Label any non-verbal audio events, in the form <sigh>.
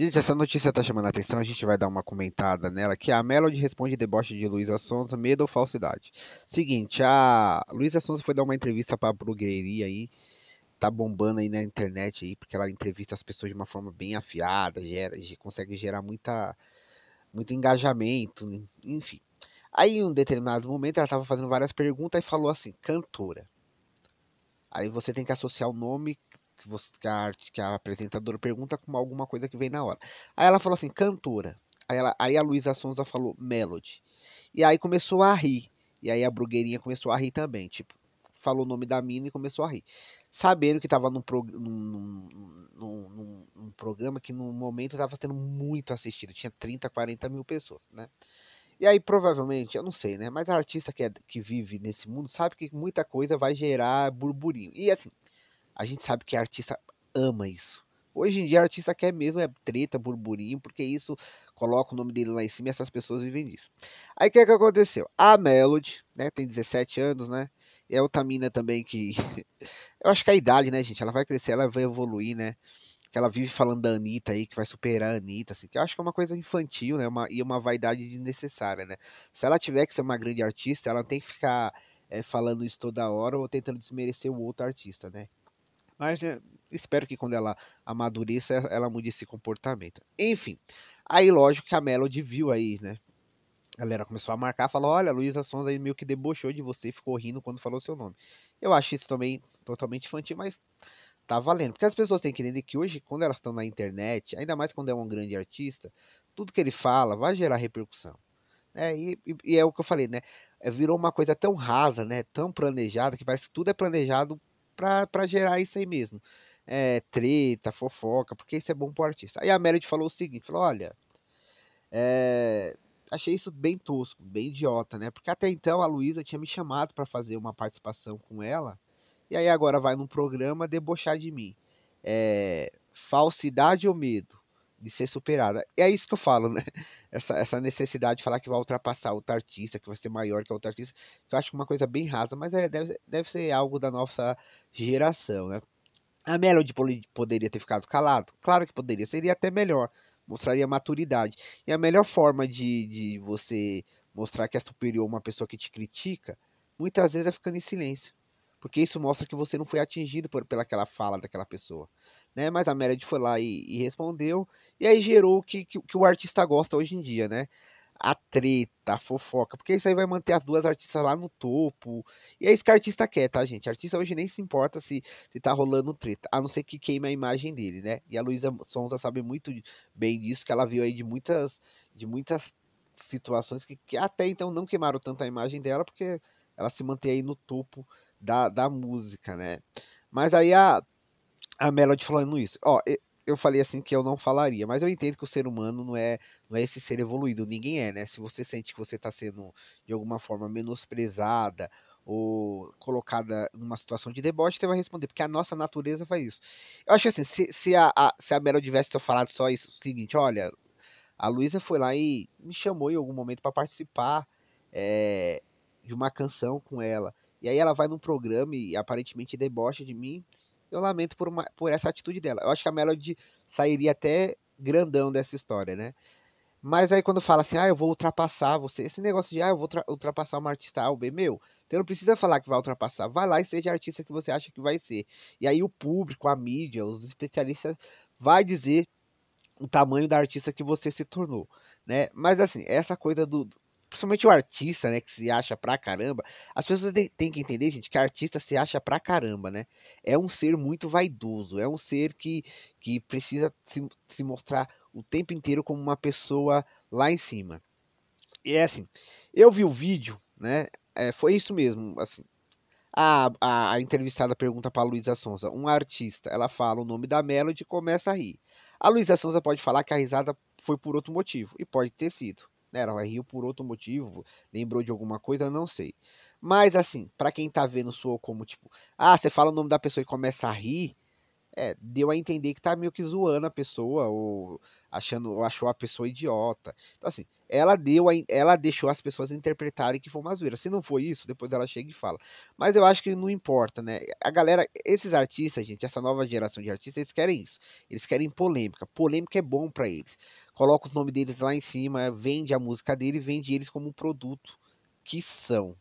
Gente, essa notícia tá chamando a atenção, a gente vai dar uma comentada nela, que é a Melody responde deboche de Luísa Sonza, medo ou falsidade. Seguinte, a Luísa Sonza foi dar uma entrevista pra Brugueria aí, tá bombando aí na internet aí, porque ela entrevista as pessoas de uma forma bem afiada, gera, consegue gerar muita, muito engajamento, né? enfim. Aí em um determinado momento ela tava fazendo várias perguntas e falou assim, cantora. Aí você tem que associar o nome que, você, que, a, que a apresentadora pergunta com alguma coisa que vem na hora. Aí ela falou assim, cantora. Aí, ela, aí a Luísa Sonza falou Melody. E aí começou a rir. E aí a Brugueirinha começou a rir também, tipo, falou o nome da mina e começou a rir. Sabendo que estava num, prog num, num, num, num, programa que no momento estava sendo muito assistido, tinha 30, 40 mil pessoas, né? E aí, provavelmente, eu não sei, né? Mas a artista que, é, que vive nesse mundo sabe que muita coisa vai gerar burburinho. E assim, a gente sabe que artista ama isso. Hoje em dia, artista quer mesmo é treta, burburinho, porque isso coloca o nome dele lá em cima e essas pessoas vivem disso. Aí o que, é que aconteceu? A Melody, né, tem 17 anos, né? E é a Otamina também, que. <laughs> Eu acho que a idade, né, gente? Ela vai crescer, ela vai evoluir, né? Que ela vive falando da Anitta aí, que vai superar a Anitta, assim, que eu acho que é uma coisa infantil, né? Uma... E uma vaidade desnecessária, né? Se ela tiver que ser uma grande artista, ela tem que ficar é, falando isso toda hora ou tentando desmerecer o outro artista, né? Mas né, espero que quando ela amadureça, ela mude esse comportamento. Enfim, aí lógico que a Melody viu aí, né? A galera começou a marcar, falou: olha, Luísa Sons aí meio que debochou de você, ficou rindo quando falou seu nome. Eu acho isso também totalmente infantil, mas tá valendo. Porque as pessoas têm que entender que hoje, quando elas estão na internet, ainda mais quando é um grande artista, tudo que ele fala vai gerar repercussão. Né? E, e, e, é o que eu falei, né? Virou uma coisa tão rasa, né? Tão planejada, que parece que tudo é planejado para gerar isso aí mesmo. É, treta, fofoca, porque isso é bom pro artista. Aí a Meredith falou o seguinte, falou, olha, é, achei isso bem tosco, bem idiota, né? Porque até então a Luísa tinha me chamado para fazer uma participação com ela, e aí agora vai num programa debochar de mim. É, falsidade ou medo? de ser superada. E é isso que eu falo, né? <laughs> Essa, essa necessidade de falar que vai ultrapassar outro artista, que vai ser maior que outro artista, que eu acho é uma coisa bem rasa, mas é, deve, deve ser algo da nossa geração, né? A Melody poderia ter ficado calado? Claro que poderia, seria até melhor, mostraria maturidade. E a melhor forma de, de você mostrar que é superior uma pessoa que te critica, muitas vezes é ficando em silêncio. Porque isso mostra que você não foi atingido por, pelaquela fala daquela pessoa né? Mas a Meredith foi lá e, e respondeu, e aí gerou o que, que, que, o artista gosta hoje em dia, né? A treta, a fofoca, porque isso aí vai manter as duas artistas lá no topo. E é isso que artista quer, tá, gente? O artista hoje nem se importa se, se tá rolando treta, a não ser que queime a imagem dele, né? E a Luísa Sonza sabe muito bem disso, que ela viu aí de muitas, de muitas situações que, que até então não queimaram tanto a imagem dela, porque ela se mantém aí no topo da, da música, né? Mas aí a, a Melody falando isso. Ó, eu falei assim que eu não falaria, mas eu entendo que o ser humano não é, não é esse ser evoluído, ninguém é, né? Se você sente que você está sendo, de alguma forma, menosprezada ou colocada numa situação de deboche, você vai responder, porque a nossa natureza faz isso. Eu acho assim, se, se a, a, se a Melody tivesse falado só isso, o seguinte, olha, a Luísa foi lá e me chamou em algum momento para participar é, de uma canção com ela, e aí ela vai num programa e aparentemente debocha de mim, eu lamento por, uma, por essa atitude dela. Eu acho que a Melody sairia até grandão dessa história, né? Mas aí quando fala assim, ah, eu vou ultrapassar você, esse negócio de, ah, eu vou ultrapassar uma artista A ou B, meu, você não precisa falar que vai ultrapassar, vai lá e seja a artista que você acha que vai ser. E aí o público, a mídia, os especialistas vai dizer o tamanho da artista que você se tornou, né? Mas assim, essa coisa do, principalmente o artista, né, que se acha pra caramba, as pessoas têm que entender, gente, que artista se acha pra caramba, né? É um ser muito vaidoso, é um ser que, que precisa se, se mostrar o tempo inteiro como uma pessoa lá em cima. E é assim, eu vi o vídeo, né? É, foi isso mesmo, assim. A, a, a entrevistada pergunta para Luísa Sonza, um artista, ela fala o nome da Melody e começa a rir. A Luísa Sonza pode falar que a risada foi por outro motivo, e pode ter sido. Né, Era, riu por outro motivo, lembrou de alguma coisa, não sei. Mas assim, para quem tá vendo soou como tipo, ah, você fala o nome da pessoa e começa a rir, é, deu a entender que tá meio que zoando a pessoa ou achando ou achou a pessoa idiota. Então assim, ela deu a, ela deixou as pessoas interpretarem que foi uma zoeira. Se não foi isso, depois ela chega e fala. Mas eu acho que não importa, né? A galera, esses artistas, gente, essa nova geração de artistas, eles querem isso. Eles querem polêmica. Polêmica é bom para eles coloca os nomes deles lá em cima, vende a música dele, vende eles como um produto que são.